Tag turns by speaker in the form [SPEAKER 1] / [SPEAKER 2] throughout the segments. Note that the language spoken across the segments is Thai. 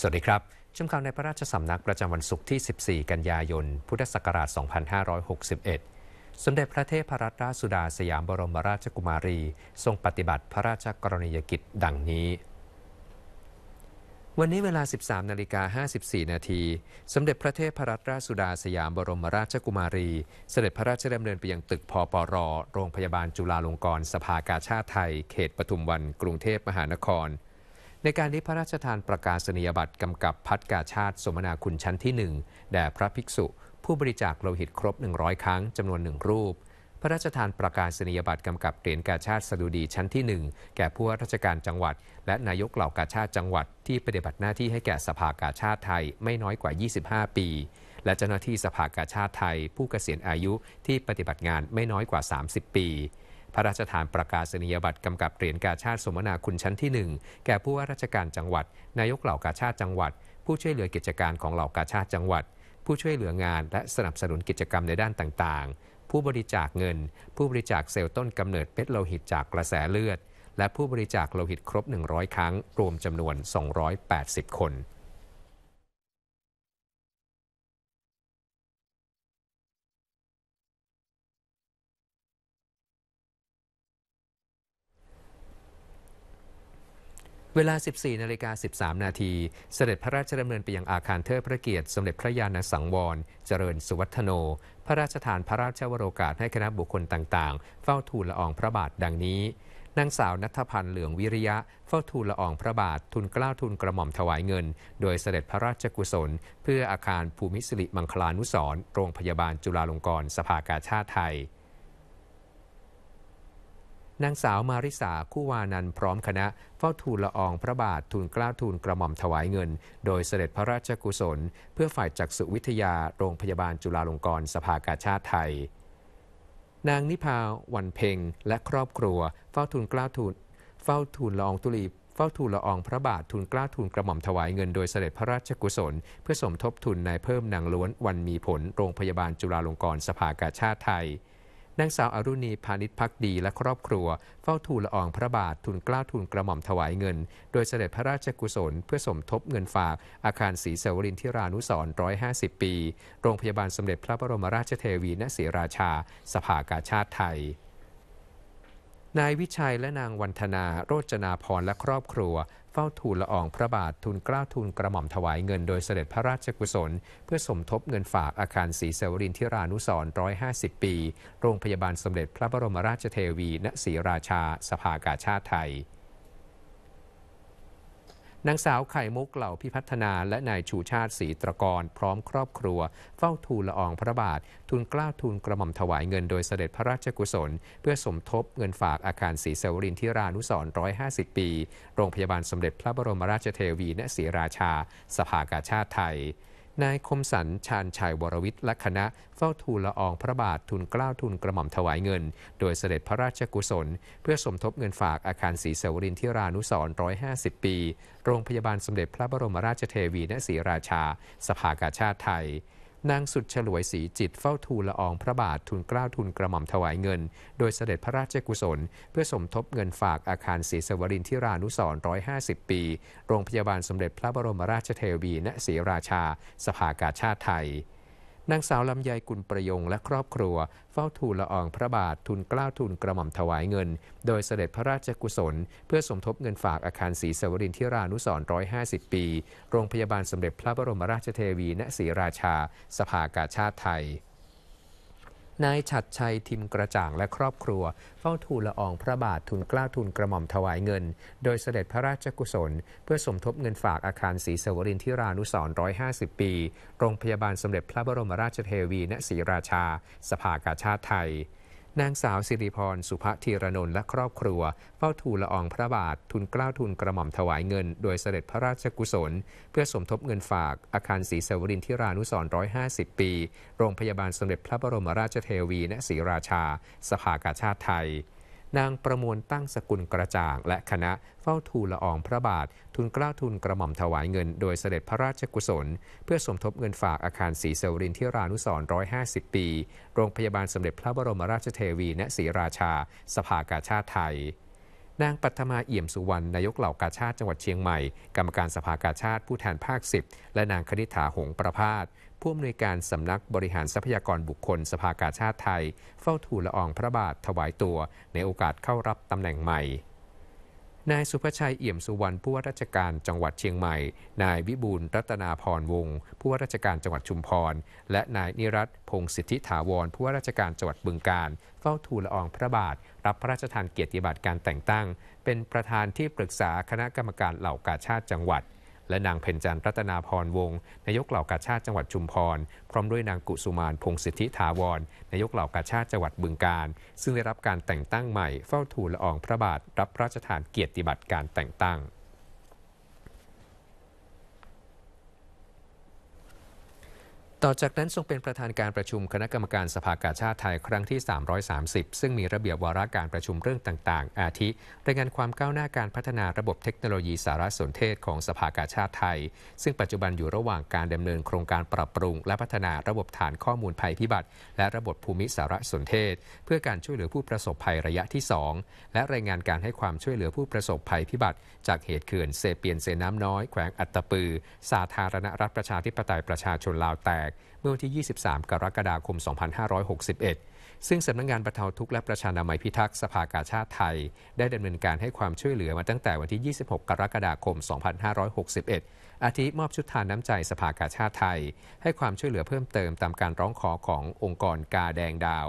[SPEAKER 1] สวัสดีครับ ชมข่าวในพระราชสำนักประจำ วัน ศุกร์ที่ 14 กันยายน พุทธศักราช 2561 สมเด็จพระเทพรัตนราชสุดาสยามบรมราชกุมารี ทรงปฏิบัติพระราชกรณียกิจดังนี้ วันนี้เวลา 13 นาฬิกา 54 นาที สมเด็จพระเทพรัตนราชสุดาสยามบรมราชกุมารี เสด็จพระราชดำเนินไปยังตึกพปรโรงพยาบาลจุฬาลงกรณ์สภากาชาติไทย เขตปทุมวัน กรุงเทพมหานครในการที่พระราชทานประกาศนียบัตรกำกับพัดกาชาติสมนาคุณชั้นที่หนึ่งแด่พระภิกษุ ผู้บริจาคโลหิตครบ 100 ครั้งจำนวนหนึ่งรูป พระราชทานประกาศนียบัตรกำกับเหรียญกาชาติสดุดีชั้นที่หนึ่งแก่ผู้ว่าราชการจังหวัด และนายกเหล่ากาชาติจังหวัด ที่ปฏิบัติหน้าที่ให้แก่สภากาชาติไทยไม่น้อยกว่า 25 ปี และเจ้าหน้าที่สภากาชาติไทย ผู้เกษียณอายุที่ปฏิบัติงานไม่น้อยกว่า 30 ปีพระราชทานประกาศนียบัตรกำกับเหรียญกาชาติสมนาคุณชั้นที่ 1 แก่ผู้ว่าราชการจังหวัดนายกเหล่ากาชาติจังหวัด ผู้ช่วยเหลือกิจการของเหล่ากาชาติจังหวัด ผู้ช่วยเหลืองานและสนับสนุนกิจกรรมในด้านต่างๆ ผู้บริจาคเงิน ผู้บริจาคเซลล์ต้นกำเนิดเพชรโลหิตจากกระแสเลือด และผู้บริจาคโลหิตครบ 100 ครั้ง รวมจำนวน 280 คนเวลา 14นาฬิกา 13 นาที เสด็จพระราชดำเนินไปยังอาคารเทิดพระเกียรติสมเด็จพระญาณสังวร เจริญสุวัฒโน พระราชทานพระราชวโรกาสให้คณะบุคคลต่างๆ เฝ้าทูลละอองพระบาทดังนี้ นางสาวนัทพันธ์เหลืองวิริยะ เฝ้าทูลละอองพระบาททุนกล้าวทุนกระหม่อมถวายเงิน โดยเสด็จพระราชกุศล เพื่ออาคารภูมิสิริมังคลานุสรโรงพยาบาลจุฬาลงกรณ์สภากาชาติไทยนางสาวมาริสาคู่วานันพร้อมคณะเฝ้าทูลละอองพระบาททูลกล้าทูลกระหม่อมถวายเงิน โดยเสด็จพระราชกุศล เพื่อฝ่ายจักษุวิทยาโรงพยาบาลจุฬาลงกรณ์สภากาชาติไทย นางนิพาวันเพ็งและครอบครัวเฝ้าทูลกล้าทูลเฝ้าทูลละอองตุลีเฝ้าทูลละอองพระบาททูลกล้าทูลกระหม่อมถวายเงินโดยเสด็จพระราชกุศล เพื่อสมทบทุนนายเพิ่มนางล้วนวันมีผลโรงพยาบาลจุฬาลงกรณ์สภากาชาติไทยนางสาวอรุณีพาณิชพักดีและครอบครัวเฝ้าทูลละอองพระบาททุนกล้าทุนกระหม่อมถวายเงิน โดยเสด็จพระราชกุศลเพื่อสมทบเงินฝากอาคารศรีเสวรินทิรานุสร150 ปี โรงพยาบาลสมเด็จพระบรมราชเทวีณศรีราชา สภากาชาติไทย นายวิชัยและนางวันธนา โรจนาพรและครอบครัว้าทูลละอองพระบาททูลกล้าทูลกระหม่อมถวายเงินโดยเสด็จพระราชกุศล เพื่อสมทบเงินฝากอาคารศรีเสวรินทิรานุสร150 ปี โรงพยาบาลสมเด็จพระบรมราชเทวี ณศรีราชาสภากาชาติไทยนางสาวไข่มุกเหล่าพิพัฒนาและนายชูชาติศรีตรกรพร้อมครอบครัว เฝ้าทูลละอองพระบาททุนกล้าทุนกระหม่อมถวายเงินโดยเสด็จพระราชกุศล เพื่อสมทบเงินฝากอาคารศรีเสวรินทิรานุสร้้อยหาสิบปี โรงพยาบาลสมเด็จพระบรมราชเทวีณศรีราชา สภากาชาติไทยนายคมสันชาญชัยวรวิทย์และคณะเฝ้าทูลละอองพระบาททุนกล้าวทุนกระหม่อมถวายเงิน โดยเสด็จพระราชกุศลเพื่อสมทบเงินฝากอาคารศรีเสวรินทิรานุสร150 ปี โรงพยาบาลสมเด็จพระบรมราชเทวีณศรีราชา สภากาชาติไทยนางสุดฉลวยสีจิตเฝ้าทูลละอองพระบาททุนเกล้าทุนกระหม่อมถวายเงิน โดยเสด็จพระราชกุศล เพื่อสมทบเงินฝากอาคารศรีสวรินทิรานุสรร้อยห้าสิบปี โรงพยาบาลสมเด็จพระบรมราชเทวีณศรีราชา สภากาชาติไทยนางสาวลำไยกุลประยงและครอบครัว เฝ้าทูลละอองพระบาททุนกล้าวทุนกระหม่อมถวายเงิน โดยเสด็จพระราชกุศล เพื่อสมทบเงินฝากอาคารศรีสวรินทิรานุสรร้้อยหาสิบปี โรงพยาบาลสมเด็จพระบรมราชเทวีณศรีราชา สภากาชาติไทยนายฉัดชัยทิมกระจ่างและครอบครัวเฝ้าทูลละอองพระบาททุนกล้าทุนกระหม่อมถวายเงินโดยเสด็จพระราชกุศล เพื่อสมทบเงินฝากอาคารศรีสวรินทิรานุสร150 ปี โรงพยาบาลสมเด็จพระบรมราชเทวีณศรีราชา สภากาชาติไทยนางสาวสิริพร สุภธีรนนท์และครอบครัว เฝ้าทูลละอองพระบาททุนเกล้าทุนกระหม่อมถวายเงินโดยเสด็จพระราชกุศล เพื่อสมทบเงินฝากอาคารศรีสวรินทิรานุสร150 ปี โรงพยาบาลสมเด็จพระบรมราชเทวีณศรีราชา สภากาชาติไทยนางประมวลตั้งสกุลกระจ่าง และคณะเฝ้าทูลละอองพระบาท ทุนกล้าทุนกระหม่อมถวายเงินโดยเสด็จพระราชกุศล เพื่อสมทบเงินฝากอาคารศรีเซวรินที่รานุสร150 ปี โรงพยาบาลสมเด็จพระบรมราชเทวีณศรีราชา สภากาชาติไทยนางปัทมาเอี่ยมสุวรรณนายกเหล่ากาชาติจังหวัดเชียงใหม่ กรรมการสภากาชาติผู้แทนภาค 10 และนางคณิ t าหงประพาสผู้อำนวยการสำนักบริหารทรัพยากรบุคคล สภากาชาติไทย เฝ้าทูลละอองพระบาทถวายตัวในโอกาสเข้ารับตำแหน่งใหม่นายสุภชัยเอี่ยมสุวรรณผู้ว่าราชการจังหวัดเชียงใหม่ นายวิบูลรัตนาพรวงศ์ผู้ว่าราชการจังหวัดชุมพร และนายนิรัตพงศิทธิถาวรผู้ว่าราชการจังหวัดบึงการเฝ้าทูลละอองพระบาท รับพระราชทานเกียรติบัตรการแต่งตั้ง เป็นประธานที่ปรึกษาคณะกรรมการเหล่ากาชาติจังหวัดและนางเพ็ญจันทร์รัตนาพรวงศ์นายกเหล่ากาชาติจังหวัดชุมพร พร้อมด้วยนางกุสุมานพงศิทธิถาวรนายกเหล่ากาชาติจังหวัดบึงการ ซึ่งได้รับการแต่งตั้งใหม่ เฝ้าทูลละอองพระบาท รับพระราชทานเกียรติบัตรการแต่งตั้งต่อจากนั้นทรงเป็นประธานการประชุมคณะกรรมการสภากาชาติไทยครั้งที่ 330 ซึ่งมีระเบียบวาระการประชุมเรื่องต่างๆ อาทิ รายงานความก้าวหน้าการพัฒนาระบบเทคโนโลยีสารสนเทศของสภากาชาติไทย ซึ่งปัจจุบันอยู่ระหว่างการดำเนินโครงการปรับปรุง และพัฒนาระบบฐานข้อมูลภัยพิบัติ และระบบภูมิสารสนเทศ เพื่อการช่วยเหลือผู้ประสบภัยระยะที่ 2 และรายงานการให้ความช่วยเหลือผู้ประสบภัยพิบัติจากเหตุเขื่อนเซเปียนเซน้ำน้อยแขวงอัตตปือ สาธารณรัฐประชาธิปไตยประชาชนลาวแต่เมื่อวันที่ 23 กรกฎาคม 2561 ซึ่งสำนักงงานบรรเทาทุกข์และประชานามัยพิทักษ์สภากาชาติไทย ได้ดำเนินการให้ความช่วยเหลือมาตั้งแต่วันที่ 26 กรกฎาคม 2561 อาทิมอบชุดทานน้ำใจสภากาชาติไทย ให้ความช่วยเหลือเพิ่มเติมตามการร้องขอขององค์กรกาแดงดาว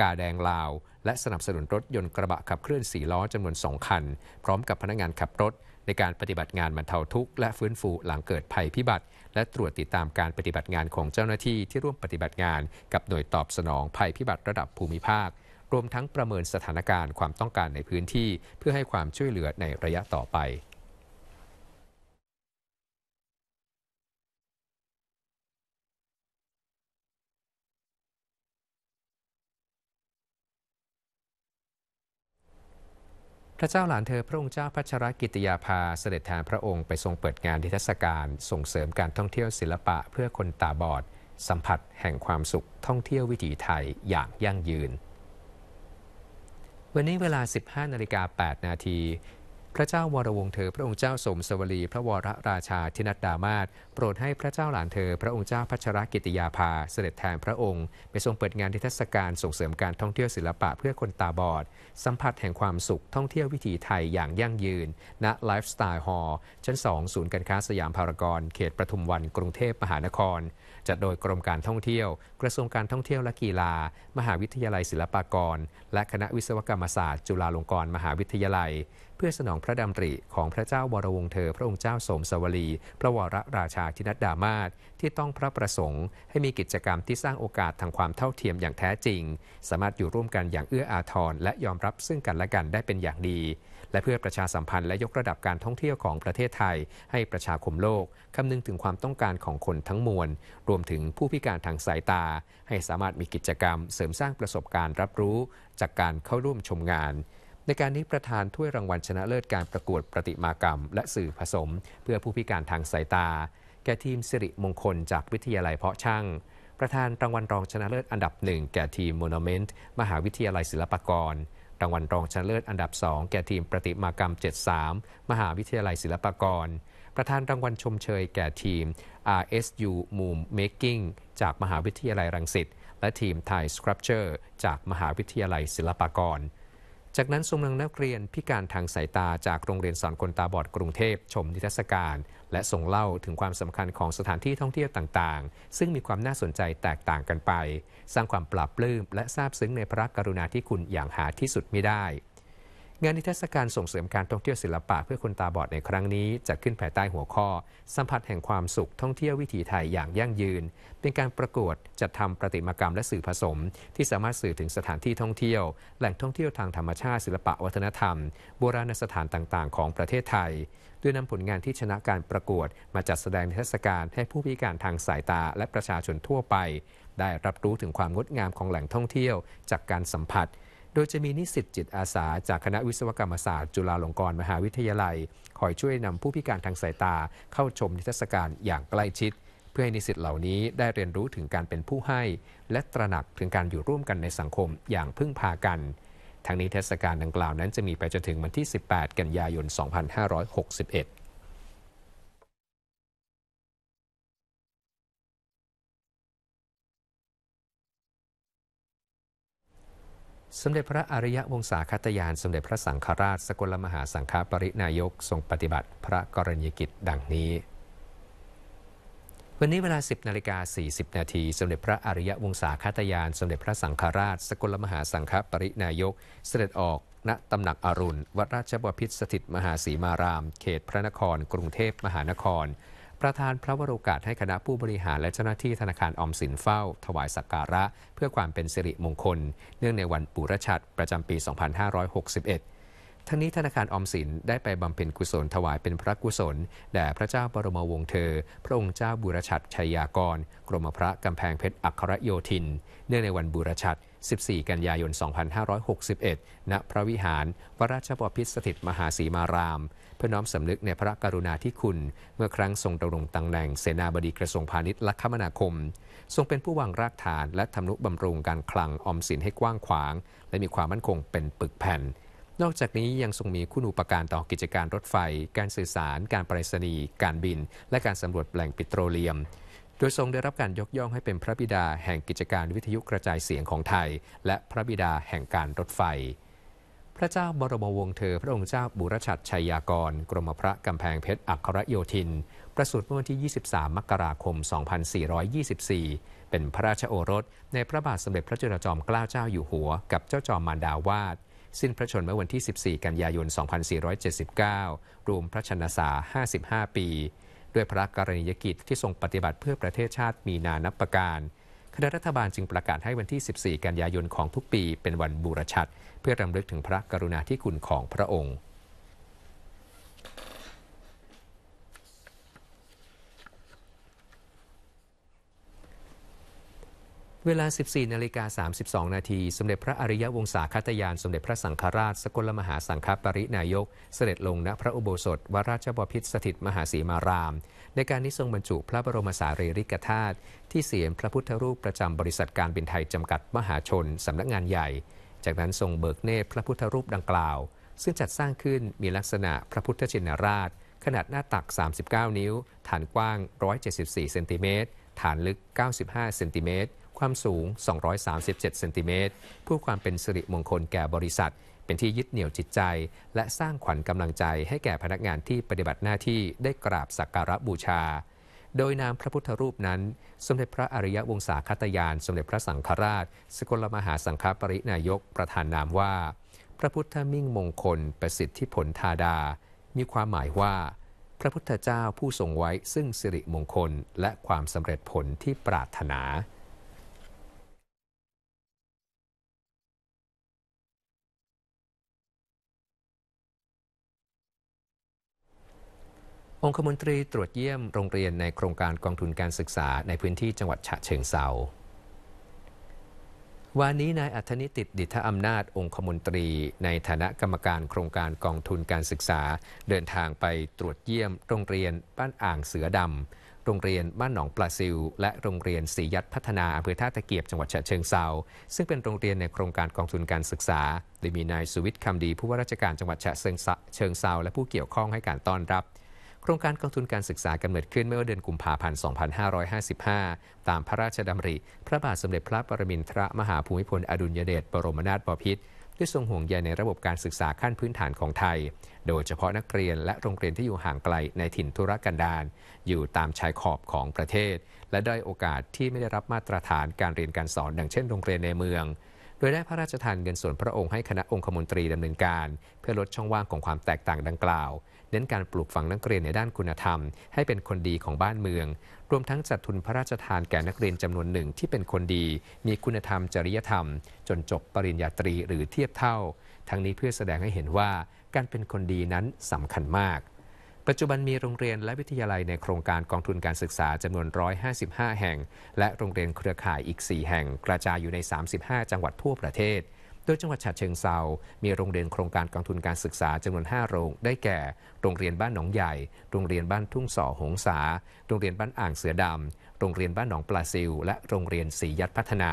[SPEAKER 1] กาแดงลาว และสนับสนุนรถยนต์กระบะขับเคลื่อนสีล้อจำนวน2คัน พร้อมกับพนักงานขับรถในการปฏิบัติงานบรรเทาทุกข์และฟื้นฟูหลังเกิดภัยพิบัติ และตรวจติดตามการปฏิบัติงานของเจ้าหน้าที่ที่ร่วมปฏิบัติงานกับหน่วยตอบสนองภัยพิบัติระดับภูมิภาค รวมทั้งประเมินสถานการณ์ความต้องการในพื้นที่เพื่อให้ความช่วยเหลือในระยะต่อไปพระเจ้าหลานเธอ พระองค์เจ้าพัชรกิติยาภาเสด็จแทนพระองค์ไปทรงเปิดงานทิทรรศการส่งเสริมการท่องเที่ยวศิลปะเพื่อคนตาบอด สัมผัสแห่งความสุขท่องเที่ยววิถีไทยอย่างยั่งยืน วันนี้เวลา 15นาฬิกา8นาทีพระเจ้าวรวงเธอพระองค์เจ้า สมสวลีพระวรราชาธินัดดามาศโปรดให้พระเจ้าหลานเธอพระองค์เจ้าพัชรกิติยาภา เสด็จแทนพระองค์ไปทรงเปิดงานทิทรรศการส่งเสริมการท่องเที่ยวศิลปะเพื่อคนตาบอด สัมผัสแห่งความสุขท่องเที่ยววิถีไทยอย่างยั่งยืนณไลฟ์สไตล์ฮอลล์ชั้น 2 ศูนย์การค้าสยามพารากอนเขตประทุมวัน กรุงเทพมหานคร จัดโดยกรมการท่องเที่ยว กระทรวงการท่องเที่ยวและกีฬา มหาวิทยาลัยศิลปากร และคณะวิศวกรรมศาสตร์ จุฬาลงกรณ์มหาวิทยาลัยเพื่อสนองพระดำริของพระเจ้าวรวงเธอ พระองค์เจ้าสมสวลีพระวรราชาธินัดดามาศที่ต้องพระประสงค์ ให้มีกิจกรรมที่สร้างโอกาสทางความเท่าเทียมอย่างแท้จริง สามารถอยู่ร่วมกันอย่างเอื้ออาทรและยอมรับซึ่งกันและกันได้เป็นอย่างดี และเพื่อประชาสัมพันธ์และยกระดับการท่องเที่ยวของประเทศไทย ให้ประชาคมโลกคำนึงถึงความต้องการของคนทั้งมวล รวมถึงผู้พิการทางสายตา ให้สามารถมีกิจกรรม เสริมสร้างประสบการณ์รับรู้ จากการเข้าร่วมชมงานในการนี้ประธานถ้วยรางวัลชนะเลิศการประกวดประติมากรรมและสื่อผสม เพื่อผู้พิการทางสายตาแก่ทีมสิริมงคลจากวิทยาลัยเพาะช่าง ประธานรางวัลรองชนะเลิศอันดับหนึ่งแก่ทีมโมโนเมนต์มหาวิทยาลัยศิลปากร รางวัลรองชนะเลิศอันดับสองแก่ทีมประติมากรรม 73 มหาวิทยาลัยศิลปากร ประธานรางวัลชมเชย แก่ทีม RSU Moom Making จากมหาวิทยาลัยรังสิตและทีมไทยสครับเจอร์จากมหาวิทยาลัยศิลปากรจากนั้นทรงนำนักเรียนพิการทางสายตา จากโรงเรียนสอนคนตาบอดกรุงเทพชมนิทรรศการ และส่งเล่าถึงความสำคัญของสถานที่ท่องเที่ยวต่าง ๆ ซึ่งมีความน่าสนใจแตกต่างกันไป สร้างความปรับปลื้มและซาบซึ้งในพระกรุณาธิคุณอย่างหาที่สุดไม่ได้งานนิทรรศการส่งเสริมการท่องเที่ยวศิลปะเพื่อคนตาบอดในครั้งนี้จะขึ้นภายใต้หัวข้อ สัมผัสแห่งความสุขท่องเที่ยววิถีไทยอย่างยั่งยืน เป็นการประกวดจัดทำประติมากรรมและสื่อผสมที่สามารถสื่อถึงสถานที่ท่องเที่ยวแหล่งท่องเที่ยวทางธรรมชาติศิลปะวัฒนธรรมโบราณสถานต่างๆ ของประเทศไทยด้วยนำผลงานที่ชนะการประกวดมาจัดแสดงนิทรรศการให้ผู้พิการทางสายตาและประชาชนทั่วไปได้รับรู้ถึงความงดงามของแหล่งท่องเที่ยวจากการสัมผัสโดยจะมีนิสิตจิตอาสาจาก คณะวิศวกรรมศาสตร์จุฬาลงกรณ์มหาวิทยาลัยคอยช่วยนำผู้พิการทางสายตาเข้าชมนิทรรศการอย่างใกล้ชิด เพื่อให้นิสิตเหล่านี้ได้เรียนรู้ถึงการเป็นผู้ให้ และตระหนักถึงการอยู่ร่วมกันในสังคมอย่างพึ่งพากัน ทั้งนี้เทศกาลดังกล่าวนั้นจะมีไปจนถึงวันที่ 18 กันยายน 2561สมเด็จพระอริยวงศาคตยาน สมเด็จพระสังฆราช สกลมหาสังฆปรินายกทรงปฏิบัติ พระกรณียกิจ ดังนี้ วันนี้เวลา 10 นาฬิกา 40 นาที สมเด็จพระอริยวงศาคตยาน สมเด็จพระสังฆราช สกลมหาสังฆปรินายก เสด็จออกณตำหนักอรุณวัดราชบพิตรสถิต มหาสีมาราม เขตพระนคร กรุงเทพมหานครประธานพระวโรกาสให้คณะผู้บริหารและเจ้าหน้าที่ธนาคารออมสินเฝ้า ถวายสักการะ เพื่อความเป็นสิริมงคล เนื่องในวันปุรชัดประจำปี 2561 ทั้งนี้ธนาคารออมสินได้ไปบำเพ็ญกุศลถวายเป็นพระกุศลแด่พระเจ้าบรมวงศ์เธอ พระองค์เจ้าบุรชัดชัยยากร กรมพระกำแพงเพชรอัครโยธิน เนื่องในวันบุรชัด14 กันยายน 2561 ณ พระวิหารวรราชบพิษสถิตมหาสีมารามเพื่อน้อมสำนึกในพระกรุณาธิคุณ เมื่อครั้งทรงดำรงตำแหน่ง เสนาบดีกระทรวงพาณิชย์และคมนาคม ทรงเป็นผู้วางรากฐานและทำนุบำรุงการคลังออมสินให้กว้างขวาง และมีความมั่นคงเป็นปึกแผ่น นอกจากนี้ยังทรงมีคุณอุปการต่อกิจการรถไฟ การสื่อสาร การไปรษณีย์การบิน และการสำรวจแหล่งปิโตรเลียม โดยทรงได้รับการยกย่องให้เป็นพระบิดา แห่งกิจการวิทยุกระจายเสียงของไทย และพระบิดาแห่งการรถไฟพระเจ้าบรมวงศ์เธอพระองค์เจ้าบุรชัดชัยยากร กรมพระกำแพงเพชร อัครโยธิน ประสูติเมื่อวันที่ 23 มกราคม 2424 เป็นพระราชโอรส ในพระบาทสมเด็จพระจุลจอมเกล้าเจ้าอยู่หัวกับเจ้าจอมมารดาวาด สิ้นพระชนม์เมื่อวันที่ 14 กันยายน 2479รวมพระชนษา55 ปี ด้วยพระกรณียกิจที่ทรงปฏิบัติเพื่อประเทศชาติมีนานับประการคณะรัฐบาลจึงประกาศให้วันที่ 14 กันยายนของทุกปี เป็นวันบูรชัดพื่อรำลึกถึงพระกรุณาธิคุณของพระองค์ เวลา 14นาฬิกา32 นาที สมเด็จพระอริยวงศาคตยาน สมเด็จพระสังฆราช สกลมหาสังฆปรินายก เสด็จลงณพระอุโบสถวราชบพิตรสถิต มหาสีมาราม ในการนิทรงบรรจุพระบรมสารีริกธาตุที่เสียนพระพุทธรูปประจำบริษัทการบินไทยจำกัดมหาชนสำนักงานใหญ่จากนั้นทรงเบิกเนตรพระพุทธรูปดังกล่าว ซึ่งจัดสร้างขึ้นมีลักษณะพระพุทธชินราช ขนาดหน้าตัก 39 นิ้ว ฐานกว้าง 174 เซนติเมตรฐานลึก 95 เซนติเมตรความสูง 237 เซนติเมตรเพื่อความเป็นสิริมงคลแก่บริษัท เป็นที่ยึดเหนี่ยวจิตใจ และสร้างขวัญกำลังใจให้แก่พนักงานที่ปฏิบัติหน้าที่ได้กราบสักการะบูชาโดยนามพระพุทธรูปนั้น สมเด็จพระอริยวงศาคตยาน สมเด็จพระสังฆราชสกลมหาสังฆปรินายกประธานนามว่า พระพุทธมิ่งมงคล ประสิทธิผลธาดา มีความหมายว่า พระพุทธเจ้าผู้ทรงไว้ซึ่งสิริมงคลและความสำเร็จผลที่ปรารถนาองคมนตรีตรวจเยี่ยมโรงเรียนในโครงการกองทุนการศึกษาในพื้นที่จังหวัดฉะเชิงเซาวันนี้นายอัธนิติดดิทธอำนาจองคมนตรี ในฐานะกรรมการโครงการกองทุนการศึกษา เดินทางไปตรวจเยี่ยมโรงเรียนบ้านอ่างเสือดำโรงเรียนบ้านหนองปลาซิวและโรงเรียนศรียัดพัฒนาอำเภอท่าตะเกียบจังหวัดฉะเชิงเซาซึ่งเป็นโรงเรียนในโครงการกองทุนการศึกษาโดยมีนายสุวิทย์คำดีผู้ว่าราชการจังหวัดฉะเชิงเซาและ ผู้เกี่ยวข้องให้การต้อนรับครงการกองทุนการศึกษากำเนิดขึ้นเมื่อเดือนกุมภาพันธ์2555 ตามพระราชดำริ พระบาทสมเด็จพระปรมินทรมหาภูมิพล อดุลยเดช บรมนาถบพิตรด้วยทรงห่วงใยในระบบการศึกษาขั้นพื้นฐานของไทย โดยเฉพาะนักเรียนและโรงเรียนที่อยู่ห่างไกลในถิ่นทุรกันดาร อยู่ตามชายขอบของประเทศ และได้โอกาสที่ไม่ได้รับมาตรฐานการเรียนการสอน ดังเช่นโรงเรียนในเมือง โดยได้พระราชทานเงินส่วนพระองค์ให้คณะองคมนตรีดำเนินการ เพื่อลดช่องว่างของความแตกต่างดังกล่าวเน้นการปลูกฝังนักเรียนในด้านคุณธรรม ให้เป็นคนดีของบ้านเมือง รวมทั้งจัดทุนพระราชทานแก่นักเรียนจำนวนหนึ่งที่เป็นคนดี มีคุณธรรม จริยธรรม จนจบปริญญาตรีหรือเทียบเท่า ทั้งนี้เพื่อแสดงให้เห็นว่า การเป็นคนดีนั้นสำคัญมาก ปัจจุบันมีโรงเรียนและวิทยาลัยในโครงการกองทุนการศึกษาจำนวน 155 แห่ง และโรงเรียนเครือข่ายอีก 4 แห่ง กระจายอยู่ใน 35 จังหวัดทั่วประเทศโดยจังหวัดฉะเชิงเซามีโรงเรียนโครงการกองทุนการศึกษาจำนวน 5 โรง ได้แก่ โรงเรียนบ้านหนองใหญ่ โรงเรียนบ้านทุ่งส่อหงษา โรงเรียนบ้านอ่างเสือดำโรงเรียนบ้านหนองปลาซิวและโรงเรียนศรียัดพัฒนา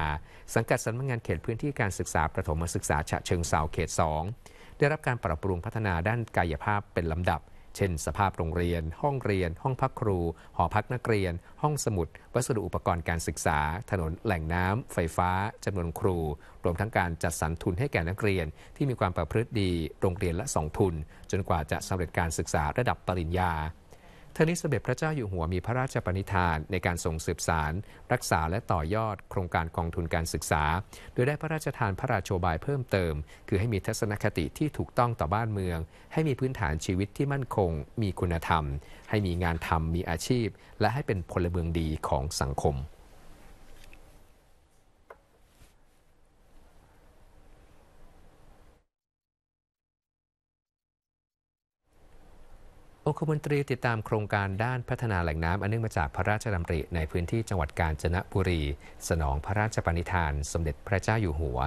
[SPEAKER 1] สังกัดสำนักงานเขตพื้นที่การศึกษาประถมศึกษาฉะเชิงเซาเขต 2 ได้รับการปรับปรุงพัฒนาด้านกายภาพเป็นลำดับเช่นสภาพโรงเรียน ห้องเรียน ห้องพักครู หอพักนักเรียน ห้องสมุด วัสดุอุปกรณ์การศึกษา ถนนแหล่งน้ำไฟฟ้า จำนวนครู รวมทั้งการจัดสรรทุนให้แก่นักเรียน ที่มีความประพฤติดีโรงเรียนละสองทุน จนกว่าจะสำเร็จการศึกษาระดับปริญญาทั้งนี้สมเด็จพระเจ้าอยู่หัวมีพระราชปณิธานในการส่งสืบสาร รักษาและต่อยอดโครงการกองทุนการศึกษา โดยได้พระราชทานพระราชโอบายเพิ่มเติม คือให้มีทัศนคติที่ถูกต้องต่อบ้านเมือง ให้มีพื้นฐานชีวิตที่มั่นคง มีคุณธรรม ให้มีงานทำมีอาชีพ และให้เป็นพลเมืองดีของสังคมองคมนตรีติดตามโครงการด้านพัฒนาแหล่งน้ำอันเนื่องมาจากพระราชดำริในพื้นที่จังหวัดกาญจนบุรีสนองพระราชปณิธานสมเด็จพระเจ้าอยู่หัว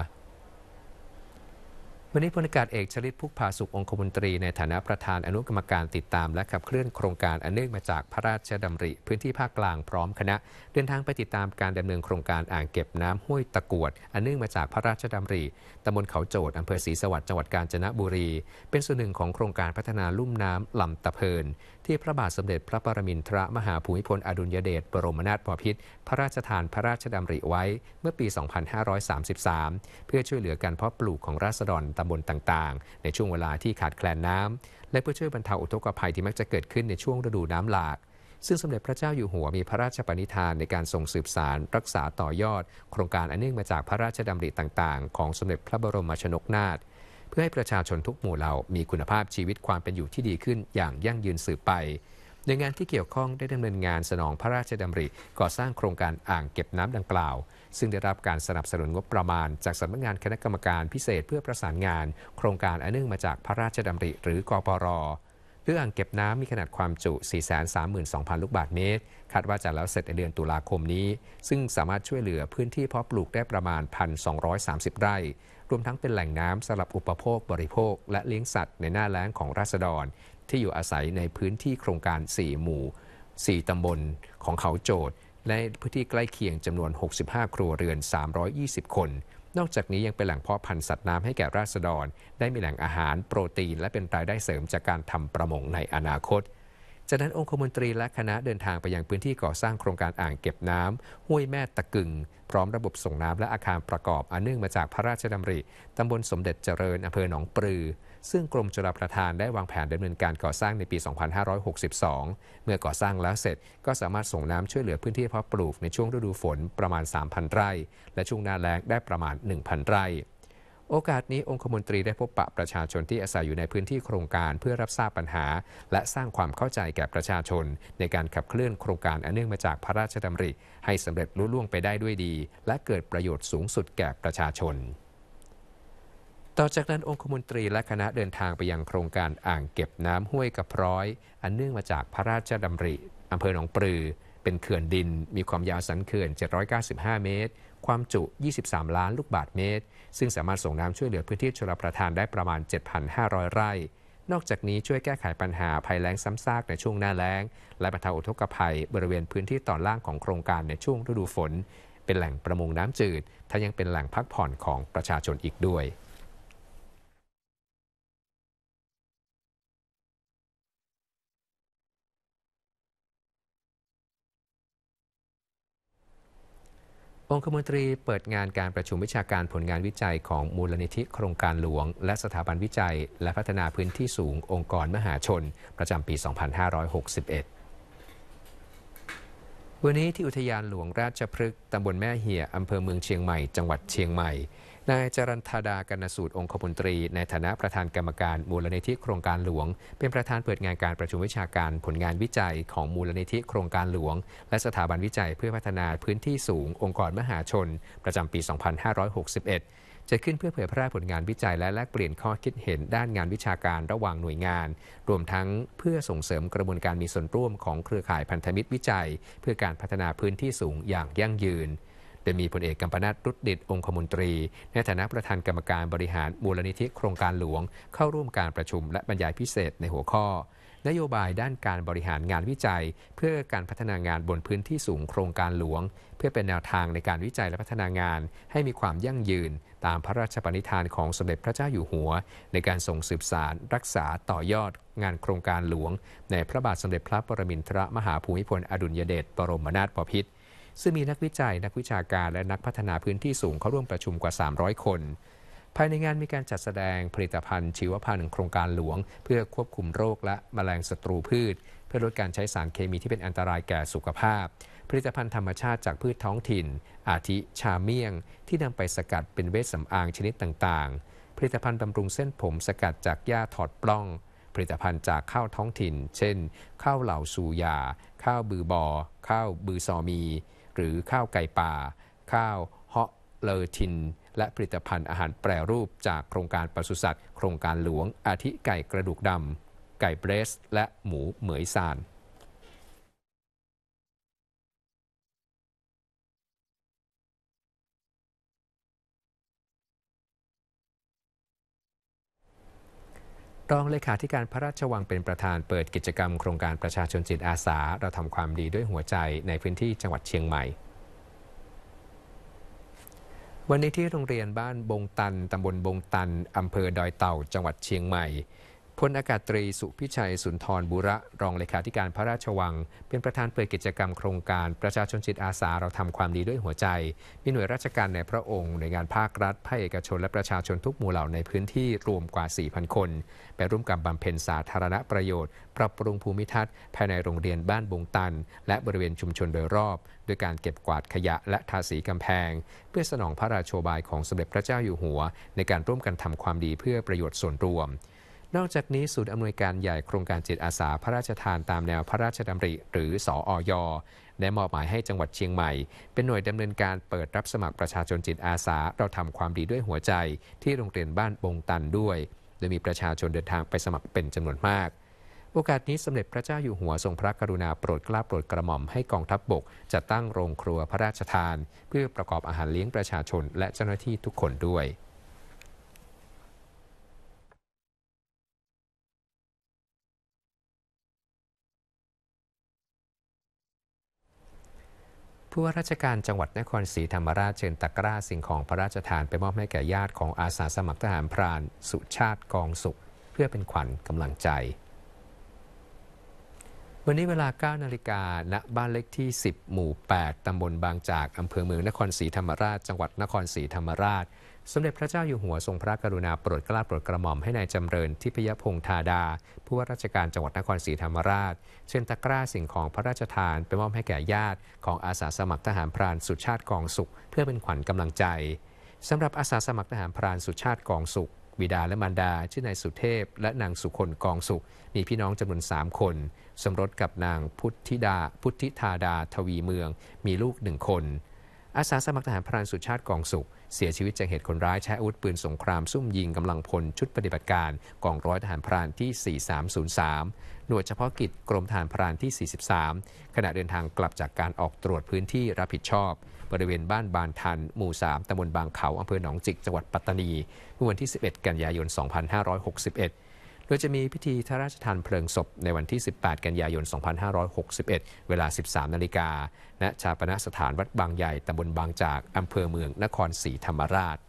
[SPEAKER 1] วันนี้พลอากาศเอกชลิตพุกพาสุของคมนตรีในฐานะประธานอนุกรรมการติดตามและขับเคลื่อนโครงการอันเนื่องมาจากพระราชดำริ พื้นที่ภาคกลางพร้อมคณะ เดินทางไปติดตามการดำเนินโครงการอ่างเก็บน้ำห้วยตะกวด อันเนื่องมาจากพระราชดำริตำบลเขาโจดอำเภอศรีสวัสดิ์จังหวัดกาญจนบุรี เป็นส่วนหนึ่งของโครงการพัฒนาลุ่มน้ำลำตะเพินที่พระบาทสมเด็จพระปรมินทรมหาภูมิพลอดุลยเดชบรมนาถบพิตรพระราชทานพระราชดำริไว้ เมื่อปี 2533 เพื่อช่วยเหลือการเพาะปลูกของราษฎรตำบลต่าง ๆ ในช่วงเวลาที่ขาดแคลนน้ำและเพื่อช่วยบรรเทาอุทกภัยที่มักจะเกิดขึ้นในช่วงฤดูน้ำหลาก ซึ่งสมเด็จพระเจ้าอยู่หัวมีพระราชปณิธานในการส่งสืบสารรักษาต่อยอด โครงการอันเนื่องมาจากพระราชดำริต่าง ๆ ของสมเด็จพระบรมชนกนาถพื่อให้ประชาชนทุกหมู่เหล่ามีคุณภาพชีวิตความเป็นอยู่ที่ดีขึ้นอย่างยั่งยืนสืบไปหน่วยงานที่เกี่ยวข้องได้ดำเนินงานสนองพระราชดำริก่อสร้างโครงการอ่างเก็บน้ำดังกล่าว ซึ่งได้รับการสนับสนุนงบประมาณ จากสำนักงานคณะกรรมการพิเศษเพื่อประสานงาน โครงการอันเนื่องมาจากพระราชดำริ หรือกปรพื่ออ่างเก็บน้ำมีขนาดความจุ 432,000 ลูกบาทเมตร คาดว่าจะแล้วเสร็จในเดือนตุลาคมนี้ ซึ่งสามารถช่วยเหลือพื้นที่เพาะปลูกได้ประมาณ 1,230 ไร่ รวมทั้งเป็นแหล่งน้ำสำหรับอุปโภค บริโภคและเลี้ยงสัตว์ในหน้าแล้งของราษฎร ที่อยู่อาศัยในพื้นที่โครงการ 4 หมู่ 4 ตำบลของเขาโจดและพื้นที่ใกล้เคียงจำนวน 65 ครัวเรือน 320 คนนอกจากนี้ยังเป็นแหล่งเพาะพันธุ์สัตว์น้ำให้แก่ราษฎร ได้มีแหล่งอาหาร โปรตีน และเป็นรายได้เสริมจากการทำประมงในอนาคต จากนั้นองคมนตรีและคณะเดินทางไปยังพื้นที่ก่อสร้างโครงการอ่างเก็บน้ำห้วยแม่ตะกึง พร้อมระบบส่งน้ำและอาคารประกอบอันเนื่องมาจากพระราชดำริตำบลสมเด็จเจริญอำเภอหนองปลือซึ่งกรมชลประทานได้วางแผนดำเนินการก่อสร้างในปี 2562 เมื่อก่อสร้างแล้วเสร็จ ก็สามารถส่งน้ำช่วยเหลือพื้นที่เพาะปลูกในช่วงฤดูฝนประมาณ 3,000 ไร่และช่วงหน้าแล้งได้ประมาณ 1,000 ไร่ โอกาสนี้องคมนตรีได้พบปะประชาชนที่อาศัยอยู่ในพื้นที่โครงการเพื่อรับทราบปัญหา และสร้างความเข้าใจแก่ประชาชน ในการขับเคลื่อนโครงการอันเนื่องมาจากพระราชดำริให้สำเร็จลุล่วงไปได้ด้วยดี และเกิดประโยชน์สูงสุดแก่ประชาชนต่อจากนั้นองคมนตรีและคณะเดินทางไปยังโครงการอ่างเก็บน้ำห้วยกระพร้อย อันเนื่องมาจากพระราชดำริ อำเภอหนองปลือ เป็นเขื่อนดิน มีความยาวสันเขื่อน 795 เมตร ความจุ 23 ล้านลูกบาทเมตร ซึ่งสามารถส่งน้ำช่วยเหลือพื้นที่ชลประทานได้ประมาณ 7,500 ไร่ นอกจากนี้ช่วยแก้ไขปัญหาภัยแล้งซ้ำซากในช่วงหน้าแล้ง และบรรเทาอุทกภัยบริเวณพื้นที่ตอนล่างของโครงการในช่วงฤดูฝน เป็นแหล่งประมงน้ำจืด ทั้งยังเป็นแหล่งพักผ่อนของประชาชนอีกด้วยองคมนตรีเปิดงานการประชุมวิชาการผลงานวิจัยของมูลนิธิโครงการหลวงและสถาบันวิจัย และพัฒนาพื้นที่สูงองค์กรมหาชน ประจำปี 2561 วันนี้ที่อุทยานหลวงราชพฤกษ์ตำบลแม่เหียอำเภอเมืองเชียงใหม่ จังหวัดเชียงใหม่นายจรันธาดากนสูตรองคมนตรีในฐานะประธานกรรมการมูลนิธิโครงการหลวง เป็นประธานเปิดงานการประชุมวิชาการผลงานวิจัย ของมูลนิธิโครงการหลวง และสถาบันวิจัยเพื่อพัฒนาพื้นที่สูงองค์กรมหาชน ประจำปี 2561 จะขึ้นเพื่อเผยแพร่ผลงานวิจัยและแลกเปลี่ยนข้อคิดเห็นด้านงานวิชาการระหว่างหน่วยงาน รวมทั้งเพื่อส่งเสริมกระบวนการมีส่วนร่วม ของเครือข่ายพันธมิตรวิจัย เพื่อการพัฒนาพื้นที่สูงอย่างยั่งยืนดยมีพลเอกกัมปนาตรุดดิตองคมนตรี ในฐานะประธานกรรมการบริหารมูลนิธิโครงการหลวง เข้าร่วมการประชุมและบรรยายพิเศษในหัวข้อ นโยบายด้านการบริหารงานวิจัย เพื่อการพัฒนางานบนพื้นที่สูงโครงการหลวง เพื่อเป็นแนวทางในการวิจัยและพัฒนางาน ให้มีความยั่งยืน ตามพระราชปณิธานของสมเด็จพระเจ้าอยู่หัว ในการส่งสืบสารรักษาต่อยอด งานโครงการหลวง ในพระบาทสมเด็จพระปรมินทรมหาภูมิพลอดุลยเดชบรมนาถบพิตรซึ่งมีนักวิจัยนักวิชาการและนักพัฒนาพื้นที่สูงเข้าร่วมประชุมกว่า 300 คน ภายในงานมีการจัดแสดงผลิตภัณฑ์ ชีวพันธุ์โครงการหลวง เพื่อควบคุมโรคและมแมลงศัตรูพืช เพื่อลดการใช้สารเคมีที่เป็นอันตรายแก่สุขภาพ ผลิตภัณฑ์ธรรมชาติจากพืชท้องถิ่น อาทิชาเมี่ยง ที่นำไปสกัดเป็นเวชสำอางชนิดต่างๆ ผลิตภัณฑ์บำรุงเส้นผมสกัดจากหญ้าถอดปล้อง ผลิตภัณฑ์จากข้าวท้องถิ่น เช่น ข้าวเหล่าสูยาข้าวบือบอ ข้าวบือซอมีหรือข้าวไก่ป่า ข้าวเฮาะเลอทิน และผลิตภัณฑ์อาหารแปรรูปจากโครงการปศุสัตว์ โครงการหลวงอาทิไก่กระดูกดำ ไก่เบรส และหมูเหมยซานรอง เลขาธิการพระราชวังเป็นประธานเปิดกิจกรรมโครงการประชาชนจิตอาสาเราทำความดีด้วยหัวใจในพื้นที่จังหวัดเชียงใหม่ วันนี้ที่โรงเรียนบ้านบงตันตำบลบงตันอำเภอดอยเต่าจังหวัดเชียงใหม่พลอากาศตรีสุพิชัย สุนทรบุระรองเลขาธิการพระราชวัง เป็นประธานเปิดกิจกรรมโครงการ ประชาชนจิตอาสาเราทำความดีด้วยหัวใจ มีหน่วยราชการในพระองค์ ในงานภาครัฐภาคเอกชนและประชาชนทุกหมู่เหล่าในพื้นที่รวมกว่า 4,000 คนไปร่วมกันบำเพ็ญสาธารณประโยชน์ ปรับปรุงภูมิทัศน์ภายในโรงเรียนบ้านบงตัน และบริเวณชุมชนโดยรอบด้วยการเก็บกวาดขยะและทาสีกำแพง เพื่อสนองพระราโชบายของสมเด็จพระเจ้าอยู่หัว ในการร่วมกันทำความดีเพื่อประโยชน์ส่วนรวมนอกจากนี้ศูนย์อำนวยการใหญ่โครงการจิตอาสาพระราชทานตามแนวพระราชดำริหรือสออยได้มอบหมายให้จังหวัดเชียงใหม่ เป็นหน่วยดำเนินการเปิดรับสมัครประชาชนจิตอาสาเราทำความดีด้วยหัวใจที่โรงเรียนบ้านบงตันด้วยโดยมีประชาชนเดินทางไปสมัครเป็นจำนวนมาก โอกาสนี้สมเด็จพระเจ้าอยู่หัวทรงพระกรุณาโปรดเกล้าโปรดกระหม่อมให้กองทัพบบกจัดตั้งโรงครัวพระราชทาน เพื่อประกอบอาหารเลี้ยงประชาชนและเจ้าหน้าที่ทุกคนด้วยผู้ว่าราชการจังหวัดนครศรีธรรมราชเชิญตะกร้าสิ่งของพระราชทานไปมอบให้แก่ญาติของอาสาสมัครทหารพรานสุชาติกองสุขเพื่อเป็นขวัญกำลังใจ วันนี้เวลา9นาฬิกาณบ้านเลขที่ 10 หมู่ 8ตำบลบางจากอำเภอเมืองนครศรีธรรมราชจังหวัดนครศรีธรรมราชสมเด็จพระเจ้าอยู่หัวทรงพระกรุณาโปรดเกล้าโปรดกระหม่อมให้ในายจำเริญทิพยพงษ์ธาดา ผู้ว่าราชการจังหวัดนครศรีธรรมราช เชิญตะกร้าสิ่งของพระราชทานไปมอบให้แก่ญาติ ของอาสาสมัครทหารพรานสุชาติกองสุข เพื่อเป็นขวัญกำลังใจสำหรับอาสาสมัครทหารพรานสุชาติกองสุขบิดาและมารดาชื่อนายสุเทพและนางสุคนกองสุข มีพี่น้องจำนวนสามคนสมรสกับนางพุทธิดา พุทธิธาดาทวีเมือง มีลูกหนึ่งคนอาสาสมัครทหารพรานสุชาติกองสุข เสียชีวิตจากเหตุคนร้ายใช้อาวุธปืนสงคราม ซุ่มยิงกำลังพลชุดปฏิบัติการกองร้อยทหารพรานที่ 4303 หน่วยเฉพาะกิจกรมทหารพรานที่ 43 ขณะเดินทางกลับจากการออกตรวจพื้นที่รับผิดชอบ บริเวณบ้านบานทันหมู่ 3ตำบลบางเขาอำเภอหนองจิก จังหวัดปัตตานีเมื่อวันที่ 11 กันยายน 2561โดยจะมีพิธีทราชทานเพลิงศพในวันที่ 18 กันยายน 2561 เวลา 13 นาฬิกาณชาปนสถานวัดบางใหญ่ ตำบลบางจาก อำเภอเมือง นครศรีธรรมราช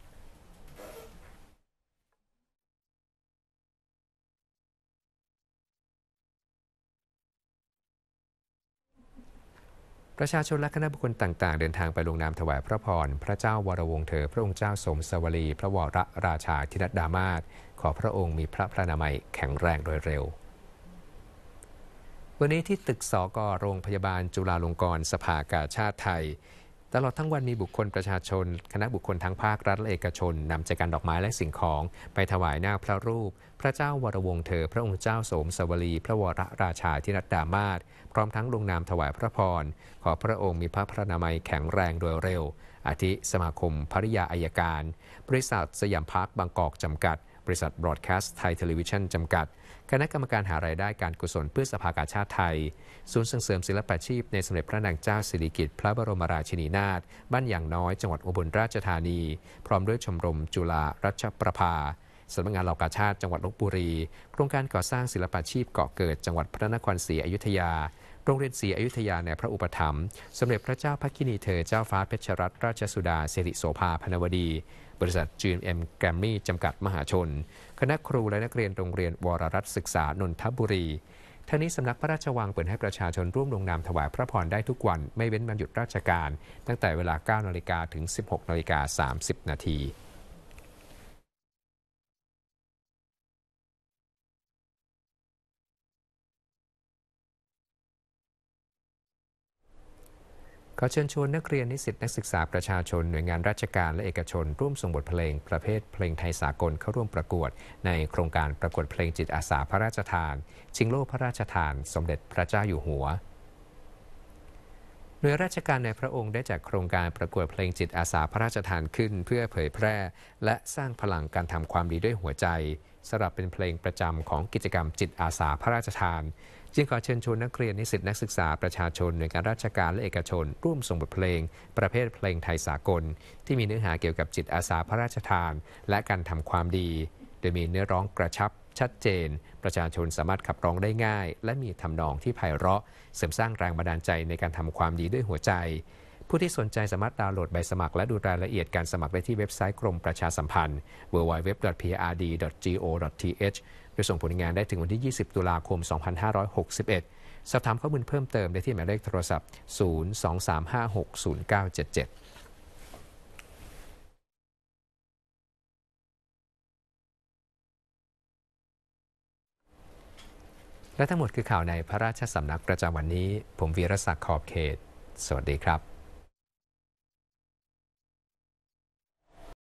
[SPEAKER 1] ประชาชนและคณะบุคคลต่าง ๆ เดินทางไปลงนามถวายพระพรพระเจ้าวรวงเธอ พระองค์เจ้าสมสวรี พระวรราชาธินัดดามาศขอพระองค์มีพระพระนามัยแข็งแรงโดยเร็ว วันนี้ที่ตึกสกโรงพยาบาล จุฬาลงกรณ์สภากาชาติไทย ตลอดทั้งวันมีบุคคลประชาชน คณะบุคคลทั้งภาค รัฐและเอกชน นำใจกันดอกไม้และสิ่งของ ไปถวายหน้าพระรูป พระเจ้าวรวงเธอ พระองค์เจ้าสมสวลี พระวรราชาธิรัตดามาศพร้อมทั้งลงนามถวายพระพรขอพระองค์มีพระพระนามัยแข็งแรงโดยเร็ว อาทิสมาคม ภริยาอายการ บริษัท สยามพาร์คบางกอกจำกัดบริษัทบรอดแคสต์ไทยเทเลวิชันจำกัด คณะกรรมการหารายได้การกุศลเพื่อสภากาชาติไทย ศูนย์ส่งเสริมศิลปาชีพในสมเด็จพระนางเจ้าสิริกิติ์พระบรมราชินีนาถ บ้านอย่างน้อยจังหวัดอุบลราชธานี พร้อมด้วยชมรมจุฬารัชประภาสำนักงานเหล่ากาชาติจังหวัดลบบุรี โครงการก่อสร้างศิลปาชีพเกาะเกิด จังหวัดพระนครศรีอยุธยา โรงเรียนศรีอยุธยาในพระอุปถัมภ์ สมเด็จพระเจ้าพระกินีเธอ เจ้าฟ้าเพชรรัตนราชสุดาสิริโสภาพนวดีบริษัท GM แกรมมี่จำกัดมหาชน คณะครูและนักเรียนโรงเรียน วรรัตศึกษา นนทบุรีทั้งนี้สำนักพระราชวังเปิดให้ประชาชนร่วมลงนามถวายพระพรได้ทุกวัน ไม่เว้นวันหยุดราชการ ตั้งแต่เวลา9นาฬิกาถึง 16นาฬิกา30นาทีขอเชิญชวนนักเรียนนิสิตนักศึกษาประชาชนหน่วยงานราชการและเอกชน ร่วมส่งบทเพลงประเภทเพลงไทยสากลเข้าร่วมประกวด ในโครงการประกวดเพลงจิตอาสาพระราชทาน ชิงโล่พระราชทานสมเด็จพระเจ้าอยู่หัวหน่วยราชการในพระองค์ได้จากโครงการประกวดเพลงจิตอาสาพระราชทานขึ้นเพื่อเผยแพร่ และสร้างพลังการทำความดีด้วยหัวใจสำหรับเป็นเพลงประจำของกิจกรรมจิตอาสาพระราชทานจึงขอเชิญชวนนักเรียนนิสิตนักศึกษาประชาชนหน่วยงานราชการและเอกชน ร่วมส่งบทเพลง ประเภทเพลงไทยสากล ที่มีเนื้อหาเกี่ยวกับจิตอาสาพระราชทานและการทำความดี โดยมีเนื้อร้องกระชับ ชัดเจน ประชาชนสามารถขับร้องได้ง่าย และมีทำนองที่ไพเราะ เสริมสร้างแรงบันดาลใจในการทำความดีด้วยหัวใจ ผู้ที่สนใจสามารถดาวน์โหลดใบสมัคร และดูรายละเอียดการสมัครได้ที่เว็บไซต์กรมประชาสัมพันธ์ www.prd.go.th โดยส่งผลงานได้ถึงวันที่ 20 ตุลาคม 2561สอบถามข้อมูลเพิ่มเติมได้ที่หมายเลขโทรศัพท์ 023560977 และทั้งหมดคือข่าวในพระราชสำนักประจำวันนี้ ผมวีรศักดิ์ ขอบเขต สวัสดีครับ